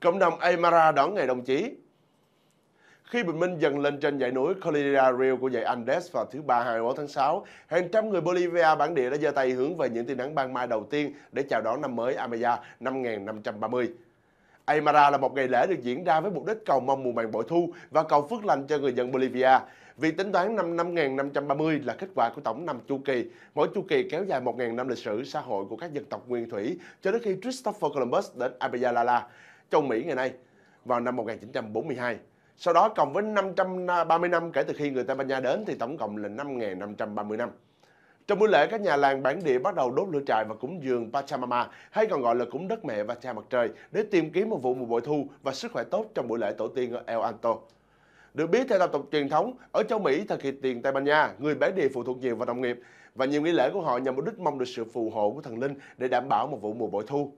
Cộng đồng Aymara đón ngày đồng chí khi bình minh dần lên trên dãy núi Cordillera Real của dãy Andes vào thứ Ba 21 tháng 6, hàng trăm người Bolivia bản địa đã giơ tay hướng về những tia nắng ban mai đầu tiên để chào đón năm mới Amaya 5530. Aymara là một ngày lễ được diễn ra với mục đích cầu mong mùa màng bội thu và cầu phước lành cho người dân Bolivia. Vì tính toán năm 5530 là kết quả của tổng năm chu kỳ. Mỗi chu kỳ kéo dài 1.000 năm lịch sử xã hội của các dân tộc nguyên thủy cho đến khi Christopher Columbus đến Apellalala châu Mỹ ngày nay vào năm 1942. Sau đó cộng với 530 năm kể từ khi người Tây Ban Nha đến thì tổng cộng là 5.530 năm. Trong buổi lễ, các nhà làng bản địa bắt đầu đốt lửa trại và cúng dường Pachamama, hay còn gọi là cúng đất mẹ và cha mặt trời, để tìm kiếm một vụ mùa bội thu và sức khỏe tốt trong buổi lễ tổ tiên ở El Alto. Được biết theo tập tục truyền thống, ở châu Mỹ thời kỳ tiền Tây Ban Nha, người bản địa phụ thuộc nhiều vào nông nghiệp và nhiều nghi lễ của họ nhằm mục đích mong được sự phù hộ của thần linh để đảm bảo một vụ mùa bội thu.